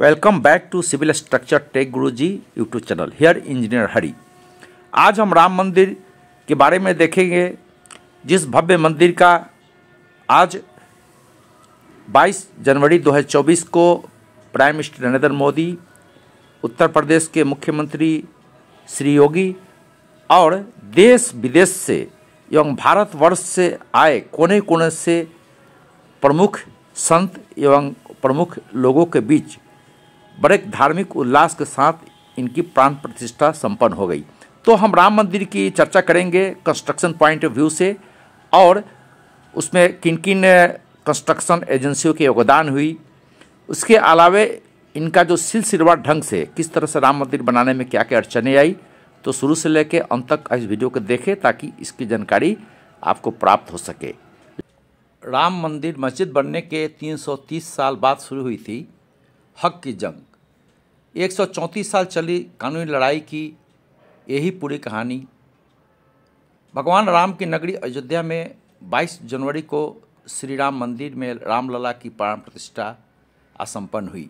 Welcome back to civil structure tech guru ji YouTube channel here engineer Hari आज हम राम मंदिर के बारे में देखेंगे जिस भव्य मंदिर का आज 22 जनवरी 2024 को प्राइम मिनिस्टर नरेंद्र मोदी उत्तर प्रदेश के मुख्यमंत्री श्री योगी और देश विदेश से एवं भारतवर्ष से आए कोने कोने से प्रमुख संत एवं प्रमुख लोगों के बीच बड़े धार्मिक उल्लास के साथ इनकी प्राण प्रतिष्ठा संपन्न हो गई तो हम राम मंदिर की चर्चा करेंगे कंस्ट्रक्शन पॉइंट ऑफ व्यू से और उसमें किन किन कंस्ट्रक्शन एजेंसियों के योगदान हुई उसके अलावे इनका जो सिलसिलवा ढंग से किस तरह से राम मंदिर बनाने में क्या क्या अड़चने आई तो शुरू से लेकर अंत तक इस वीडियो को देखें ताकि इसकी जानकारी आपको प्राप्त हो सके राम मंदिर मस्जिद बनने के 330 साल बाद शुरू हुई थी हक की जंग 134 साल चली कानूनी लड़ाई की यही पूरी कहानी भगवान राम की नगरी अयोध्या में 22 जनवरी को श्री राम मंदिर में रामलला की प्राण प्रतिष्ठा असंपन्न हुई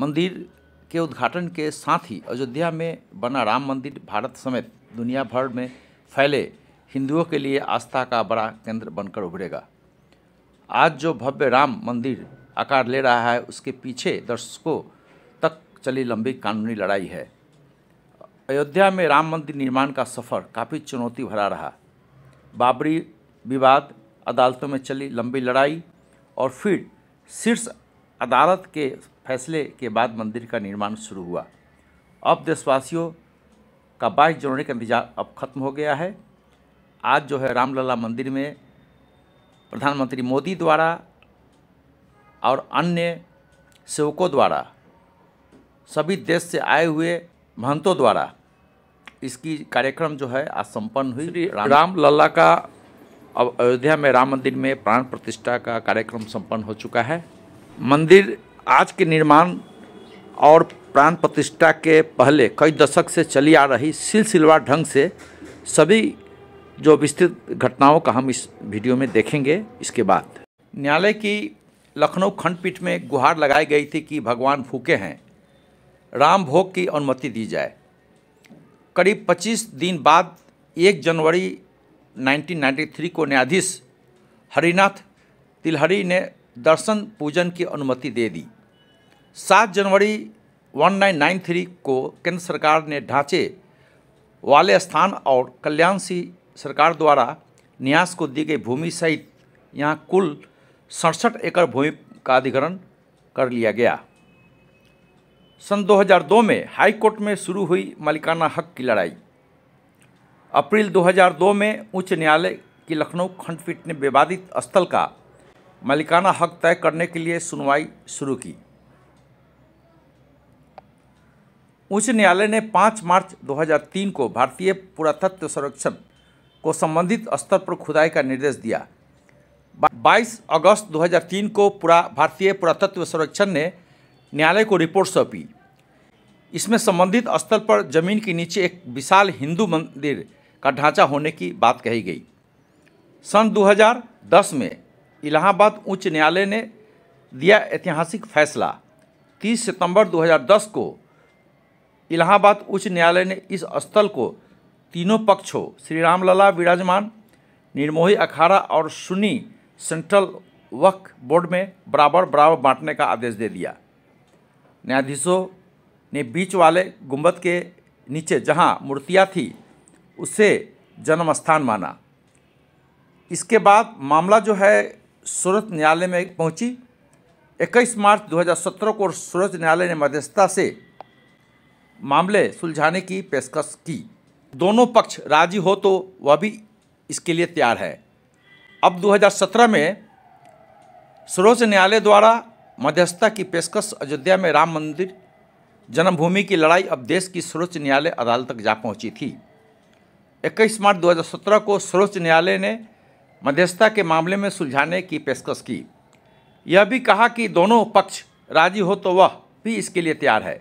मंदिर के उद्घाटन के साथ ही अयोध्या में बना राम मंदिर भारत समेत दुनिया भर में फैले हिंदुओं के लिए आस्था का बड़ा केंद्र बनकर उभरेगा आज जो भव्य राम मंदिर आकार ले रहा है उसके पीछे दर्शकों चली लंबी कानूनी लड़ाई है अयोध्या में राम मंदिर निर्माण का सफ़र काफ़ी चुनौती भरा रहा बाबरी विवाद अदालतों में चली लंबी लड़ाई और फिर शीर्ष अदालत के फैसले के बाद मंदिर का निर्माण शुरू हुआ अब देशवासियों का बाईस जनवरी का इंतजार अब खत्म हो गया है आज जो है रामलला मंदिर में प्रधानमंत्री मोदी द्वारा और अन्य सेवकों द्वारा सभी देश से आए हुए महंतों द्वारा इसकी कार्यक्रम जो है आज संपन्न हुई राम, लल्ला का अब अयोध्या में राम मंदिर में प्राण प्रतिष्ठा का कार्यक्रम संपन्न हो चुका है मंदिर आज के निर्माण और प्राण प्रतिष्ठा के पहले कई दशक से चली आ रही सिलसिलवार ढंग से सभी जो विस्तृत घटनाओं का हम इस वीडियो में देखेंगे इसके बाद न्यायालय की लखनऊ खंडपीठ में गुहार लगाई गई थी कि भगवान फूके हैं राम भोग की अनुमति दी जाए करीब 25 दिन बाद 1 जनवरी 1993 को न्यायाधीश हरिनाथ तिलहरी ने दर्शन पूजन की अनुमति दे दी 7 जनवरी 1993 को केंद्र सरकार ने ढांचे वाले स्थान और कल्याण सिंह सरकार द्वारा न्यास को दी गई भूमि सहित यहाँ कुल सड़सठ एकड़ भूमि का अधिग्रहण कर लिया गया सन 2002 में हाई कोर्ट में शुरू हुई मालिकाना हक की लड़ाई अप्रैल 2002 में उच्च न्यायालय की लखनऊ खंडपीठ ने विवादित स्थल का मालिकाना हक तय करने के लिए सुनवाई शुरू की उच्च न्यायालय ने 5 मार्च 2003 को भारतीय पुरातत्व संरक्षण को संबंधित स्तर पर खुदाई का निर्देश दिया 22 अगस्त 2003 को पूरा भारतीय पुरातत्व संरक्षण ने न्यायालय को रिपोर्ट सौंपी इसमें संबंधित स्थल पर जमीन के नीचे एक विशाल हिंदू मंदिर का ढांचा होने की बात कही गई सन 2010 में इलाहाबाद उच्च न्यायालय ने दिया ऐतिहासिक फैसला 30 सितंबर 2010 को इलाहाबाद उच्च न्यायालय ने इस स्थल को तीनों पक्षों श्री रामलला विराजमान निर्मोही अखाड़ा और सुनी सेंट्रल वक्फ बोर्ड में बराबर बराबर बांटने का आदेश दे दिया न्यायाधीशों ने बीच वाले गुंबद के नीचे जहां मूर्तियां थी उसे जन्म स्थान माना इसके बाद मामला जो है सूरत न्यायालय में पहुंची 21 मार्च 2017 को सूरत न्यायालय ने मध्यस्थता से मामले सुलझाने की पेशकश की दोनों पक्ष राजी हो तो वह भी इसके लिए तैयार है अब 2017 में सर्वोच्च न्यायालय द्वारा मध्यस्थता की पेशकश अयोध्या में राम मंदिर जन्मभूमि की लड़ाई अब देश की सर्वोच्च न्यायालय अदालत तक जा पहुंची थी 21 मार्च 2017 को सर्वोच्च न्यायालय ने मध्यस्थता के मामले में सुलझाने की पेशकश की यह भी कहा कि दोनों पक्ष राजी हो तो वह भी इसके लिए तैयार है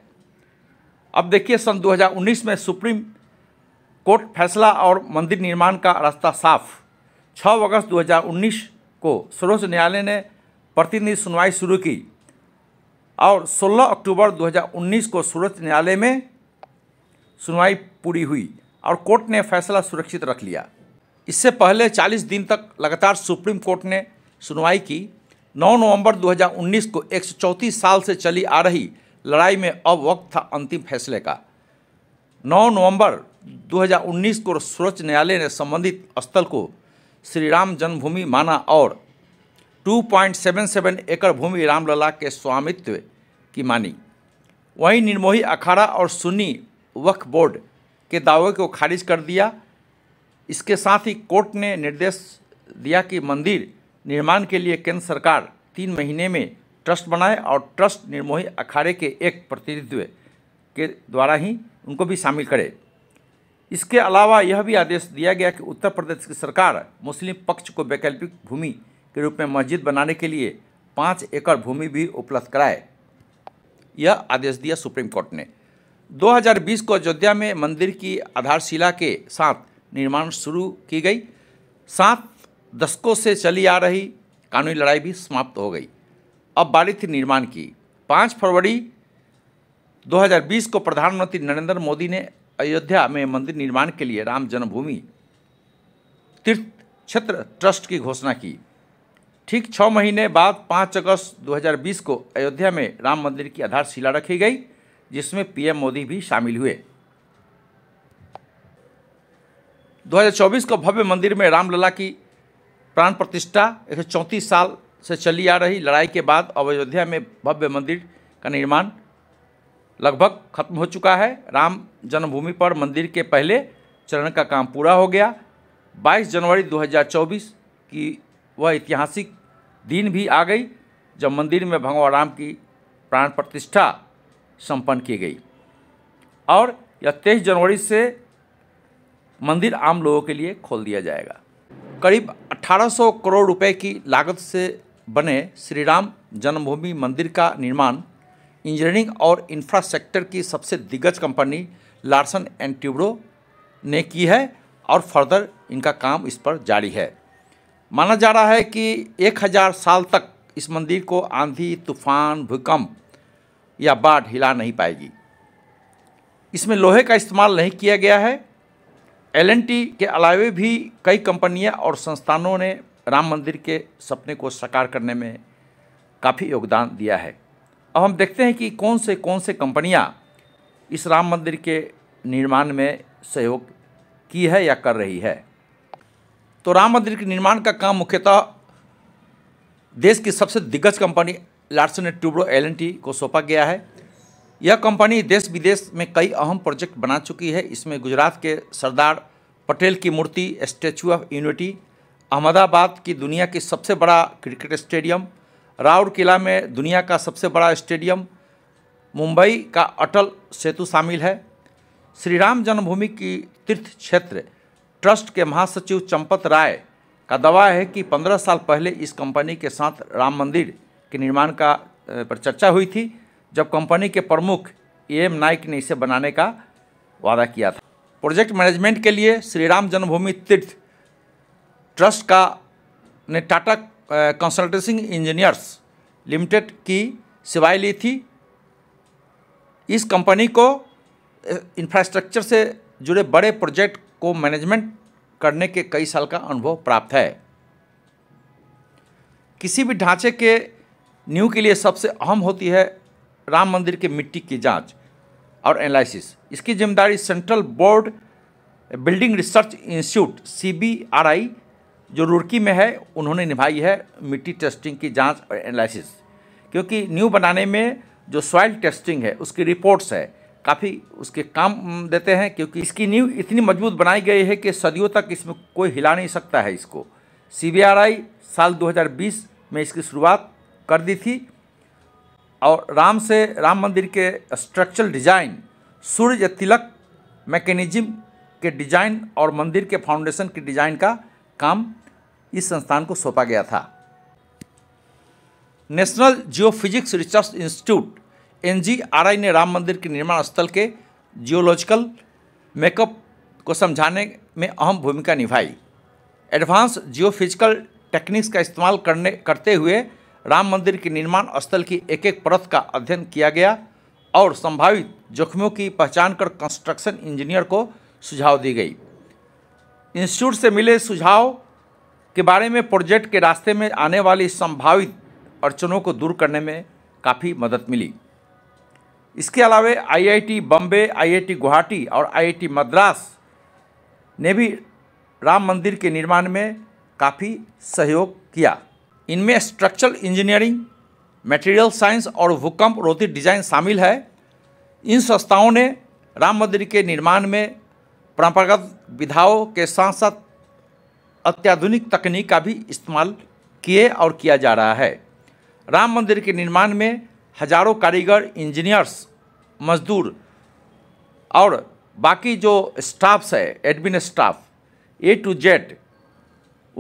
अब देखिए सन 2019 में सुप्रीम कोर्ट फैसला और मंदिर निर्माण का रास्ता साफ 6 अगस्त 2019 को सर्वोच्च न्यायालय ने प्रतिनिधि सुनवाई शुरू की और 16 अक्टूबर 2019 को सूरत न्यायालय में सुनवाई पूरी हुई और कोर्ट ने फैसला सुरक्षित रख लिया इससे पहले 40 दिन तक लगातार सुप्रीम कोर्ट ने सुनवाई की 9 नवंबर 2019 को एक साल से चली आ रही लड़ाई में अब वक्त था अंतिम फैसले का 9 नवंबर 2019 को सर्वोच्च न्यायालय ने संबंधित स्थल को श्री राम जन्मभूमि माना और 2.77 एकड़ भूमि रामलला के स्वामित्व की मानी वहीं निर्मोही अखाड़ा और सुन्नी वक्फ बोर्ड के दावे को खारिज कर दिया इसके साथ ही कोर्ट ने निर्देश दिया कि मंदिर निर्माण के लिए केंद्र सरकार तीन महीने में ट्रस्ट बनाए और ट्रस्ट निर्मोही अखाड़े के एक प्रतिनिधित्व के द्वारा ही उनको भी शामिल करे इसके अलावा यह भी आदेश दिया गया कि उत्तर प्रदेश की सरकार मुस्लिम पक्ष को वैकल्पिक भूमि के रूप में मस्जिद बनाने के लिए पाँच एकड़ भूमि भी उपलब्ध कराए यह आदेश दिया सुप्रीम कोर्ट ने 2020 को अयोध्या में मंदिर की आधारशिला के साथ निर्माण शुरू की गई सात दशकों से चली आ रही कानूनी लड़ाई भी समाप्त हो गई अब बारी थी निर्माण की पाँच फरवरी 2020 को प्रधानमंत्री नरेंद्र मोदी ने अयोध्या में मंदिर निर्माण के लिए राम जन्मभूमि तीर्थ क्षेत्र ट्रस्ट की घोषणा की ठीक छः महीने बाद पाँच अगस्त 2020 को अयोध्या में राम मंदिर की आधारशिला रखी गई जिसमें पीएम मोदी भी शामिल हुए 2024 को भव्य मंदिर में रामलला की प्राण प्रतिष्ठा एक साल से चली आ रही लड़ाई के बाद अब अयोध्या में भव्य मंदिर का निर्माण लगभग खत्म हो चुका है राम जन्मभूमि पर मंदिर के पहले चरण का काम पूरा हो गया 22 जनवरी 2024 की वह ऐतिहासिक दिन भी आ गई जब मंदिर में भगवान राम की प्राण प्रतिष्ठा संपन्न की गई और यह तेईस जनवरी से मंदिर आम लोगों के लिए खोल दिया जाएगा करीब 1800 करोड़ रुपए की लागत से बने श्री राम जन्मभूमि मंदिर का निर्माण इंजीनियरिंग और इंफ्रास्ट्रक्चर की सबसे दिग्गज कंपनी लार्सन एंड ट्यूब्रो ने की है और फर्दर इनका काम इस पर जारी है माना जा रहा है कि एक हज़ार साल तक इस मंदिर को आंधी तूफान भूकंप या बाढ़ हिला नहीं पाएगी इसमें लोहे का इस्तेमाल नहीं किया गया है एल के अलावे भी कई कंपनियां और संस्थानों ने राम मंदिर के सपने को साकार करने में काफ़ी योगदान दिया है अब हम देखते हैं कि कौन से कौन से कंपनियां इस राम मंदिर के निर्माण में सहयोग की है या कर रही है तो राम मंदिर के निर्माण का काम मुख्यतः देश की सबसे दिग्गज company Larsen and Toubro L को सौंपा गया है यह कंपनी देश विदेश में कई अहम प्रोजेक्ट बना चुकी है इसमें गुजरात के सरदार पटेल की मूर्ति स्टैचू ऑफ यूनिटी अहमदाबाद की दुनिया की सबसे बड़ा क्रिकेट स्टेडियम राउरकिला में दुनिया का सबसे बड़ा स्टेडियम मुंबई का अटल सेतु शामिल है श्री राम जन्मभूमि की तीर्थ क्षेत्र ट्रस्ट के महासचिव चंपत राय का दावा है कि 15 साल पहले इस कंपनी के साथ राम मंदिर के निर्माण का पर चर्चा हुई थी जब कंपनी के प्रमुख ए एम नाइक ने इसे बनाने का वादा किया था प्रोजेक्ट मैनेजमेंट के लिए श्री राम जन्मभूमि तीर्थ ट्रस्ट का ने टाटा कंसल्टेंसिंग इंजीनियर्स लिमिटेड की सेवाएँ ली थी इस कंपनी को इंफ्रास्ट्रक्चर से जुड़े बड़े प्रोजेक्ट को मैनेजमेंट करने के कई साल का अनुभव प्राप्त है किसी भी ढांचे के न्यू के लिए सबसे अहम होती है राम मंदिर के मिट्टी की जांच और एनालिसिस इसकी जिम्मेदारी central board building research institute CBRI जो रुड़की में है उन्होंने निभाई है मिट्टी टेस्टिंग की जांच और एनालिसिस क्योंकि न्यू बनाने में जो सॉइल टेस्टिंग है उसकी रिपोर्ट्स है काफ़ी उसके काम देते हैं क्योंकि इसकी नींव इतनी मजबूत बनाई गई है कि सदियों तक इसमें कोई हिला नहीं सकता है इसको सीबीआरआई साल 2020 में इसकी शुरुआत कर दी थी और राम से राम मंदिर के structural design Surya Tilak mechanism के डिजाइन और मंदिर के फाउंडेशन के डिजाइन का काम इस संस्थान को सौंपा गया था national geophysics research institute NGRI ने राम मंदिर के निर्माण स्थल के जियोलॉजिकल मेकअप को समझाने में अहम भूमिका निभाई एडवांस जियोफिजिकल टेक्निक्स का इस्तेमाल करने करते हुए राम मंदिर के निर्माण स्थल की एक एक परत का अध्ययन किया गया और संभावित जोखिमों की पहचान कर कंस्ट्रक्शन इंजीनियर को सुझाव दी गई इंस्टीट्यूट से मिले सुझाव के बारे में प्रोजेक्ट के रास्ते में आने वाली संभावित अड़चनों को दूर करने में काफ़ी मदद मिली इसके अलावे आईआईटी बॉम्बे आईआईटी गुवाहाटी और आईआईटी मद्रास ने भी राम मंदिर के निर्माण में काफ़ी सहयोग किया इनमें स्ट्रक्चरल इंजीनियरिंग मटेरियल साइंस और भूकंप रोधी डिजाइन शामिल है इन संस्थाओं ने राम मंदिर के निर्माण में परंपरागत विधाओं के साथ साथ अत्याधुनिक तकनीक का भी इस्तेमाल किए और किया जा रहा है राम मंदिर के निर्माण में हजारों कारीगर इंजीनियर्स मजदूर और बाकी जो स्टाफ्स है admin staff A to Z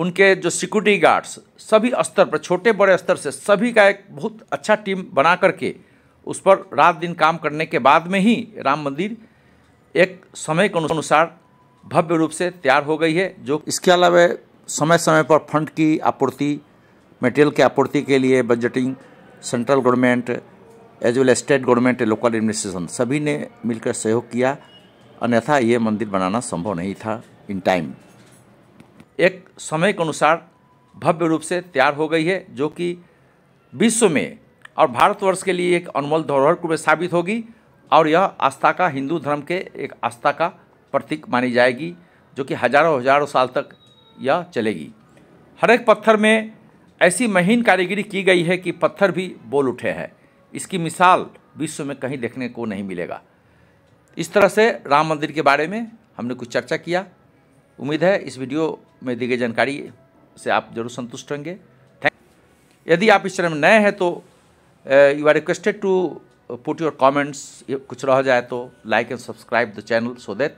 उनके जो सिक्योरिटी गार्ड्स सभी स्तर पर छोटे बड़े स्तर से सभी का एक बहुत अच्छा टीम बना करके उस पर रात दिन काम करने के बाद में ही राम मंदिर एक समय के अनुसार भव्य रूप से तैयार हो गई है जो इसके अलावा समय समय पर फंड की आपूर्ति मटेरियल की आपूर्ति के लिए budgeting central government as well state government local administration सभी ने मिलकर सहयोग किया अन्यथा ये मंदिर बनाना संभव नहीं था इन टाइम एक समय के अनुसार भव्य रूप से तैयार हो गई है जो कि विश्व में और भारतवर्ष के लिए एक अनमोल धरोहर रूप में साबित होगी और यह आस्था का हिंदू धर्म के एक आस्था का प्रतीक मानी जाएगी जो कि हजारों हजारों साल तक यह चलेगी हर एक पत्थर में ऐसी महीन कारीगरी की गई है कि पत्थर भी बोल उठे हैं इसकी मिसाल विश्व में कहीं देखने को नहीं मिलेगा इस तरह से राम मंदिर के बारे में हमने कुछ चर्चा किया उम्मीद है इस वीडियो में दी गई जानकारी से आप जरूर संतुष्ट रहेंगे थैंक यदि आप इस चैनल में नए हैं तो you are requested to put your comments कुछ रह जाए तो like and subscribe the channel so that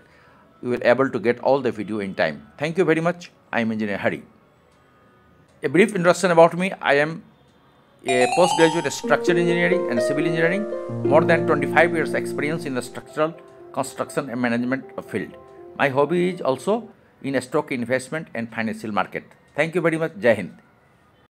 you will able to get all the video in time thank you very much I am engineer Hari A brief introduction about me I am a postgraduate structural engineering and civil engineering, more than 25 years experience in the structural, construction and management field. My hobby is also in stock investment and financial market. Thank you very much. Jai Hind.